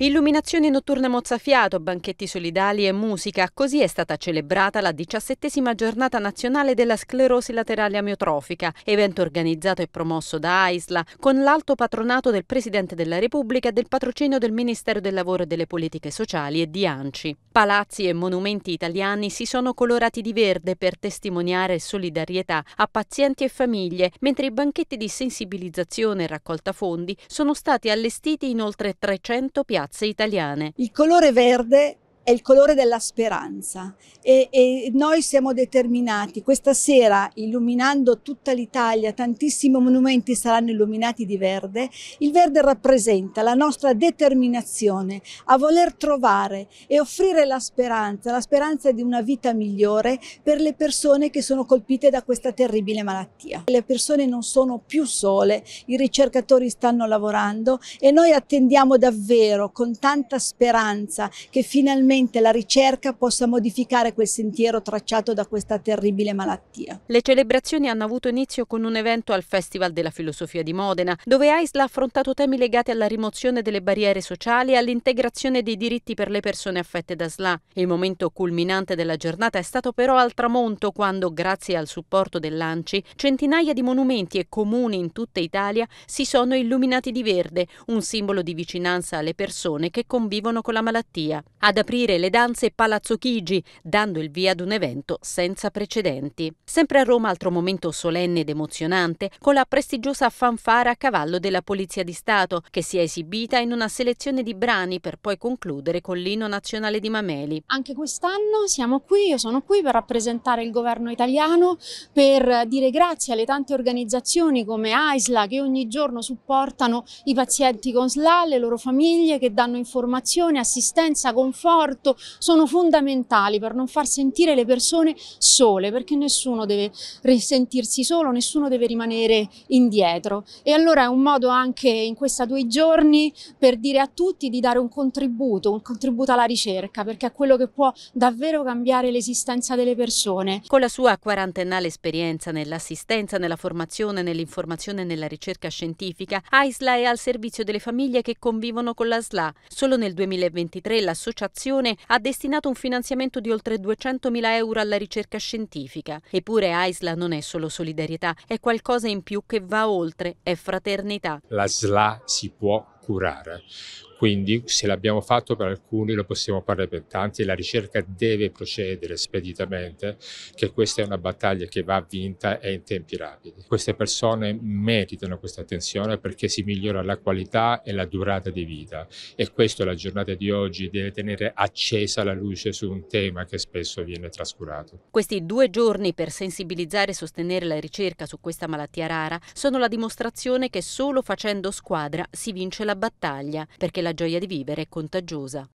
Illuminazione notturna mozzafiato, banchetti solidali e musica, così è stata celebrata la diciassettesima giornata nazionale della sclerosi laterale amiotrofica, evento organizzato e promosso da AISLA con l'alto patronato del Presidente della Repubblica e del patrocinio del Ministero del Lavoro e delle Politiche Sociali e di ANCI. Palazzi e monumenti italiani si sono colorati di verde per testimoniare solidarietà a pazienti e famiglie, mentre i banchetti di sensibilizzazione e raccolta fondi sono stati allestiti in oltre 300 piazze piazze italiane. Il colore verde è il colore della speranza e, e noi siamo determinati. Questa sera, illuminando tutta l'Italia, tantissimi monumenti saranno illuminati di verde. Il verde rappresenta la nostra determinazione a voler trovare e offrire la speranza, la speranza di una vita migliore per le persone che sono colpite da questa terribile malattia. Le persone non sono più sole, i ricercatori stanno lavorando e noi attendiamo davvero con tanta speranza che finalmente finalmente la ricerca possa modificare quel sentiero tracciato da questa terribile malattia. Le celebrazioni hanno avuto inizio con un evento al Festival della Filosofia di Modena, dove AISL ha affrontato temi legati alla rimozione delle barriere sociali e all'integrazione dei diritti per le persone affette da SLA. Il momento culminante della giornata è stato però al tramonto, quando, grazie al supporto dell'ANCI, centinaia di monumenti e comuni in tutta Italia si sono illuminati di verde, un simbolo di vicinanza alle persone che convivono con la malattia. Ad aprile ricoprire le danze Palazzo Chigi, dando il via ad un evento senza precedenti. Sempre a Roma altro momento solenne ed emozionante con la prestigiosa fanfara a cavallo della Polizia di Stato che si è esibita in una selezione di brani per poi concludere con l'inno nazionale di Mameli. Anche quest'anno siamo qui, io sono qui per rappresentare il governo italiano, per dire grazie alle tante organizzazioni come AISLA che ogni giorno supportano i pazienti con SLA, le loro famiglie che danno informazione, assistenza, conforto supporto sono fondamentali per non far sentire le persone sole, perché nessuno deve risentirsi solo, nessuno deve rimanere indietro. E allora è un modo anche in questi due giorni per dire a tutti di dare un contributo, un contributo alla ricerca, perché è quello che può davvero cambiare l'esistenza delle persone. Con la sua quarantennale esperienza nell'assistenza, nella formazione, nell'informazione e nella ricerca scientifica, AISLA è al servizio delle famiglie che convivono con la SLA. Solo nel 2023 l'associazione Commissione ha destinato un finanziamento di oltre 200.000 euro alla ricerca scientifica. Eppure AISLA non è solo solidarietà, è qualcosa in più che va oltre, è fraternità. La SLA si può curare. Quindi se l'abbiamo fatto per alcuni lo possiamo fare per tanti e la ricerca deve procedere speditamente, che questa è una battaglia che va vinta e in tempi rapidi. Queste persone meritano questa attenzione perché si migliora la qualità e la durata di vita e questo la giornata di oggi deve tenere accesa la luce su un tema che spesso viene trascurato. Questi due giorni per sensibilizzare e sostenere la ricerca su questa malattia rara sono la dimostrazione che solo facendo squadra si vince la battaglia, perché la la gioia di vivere è contagiosa.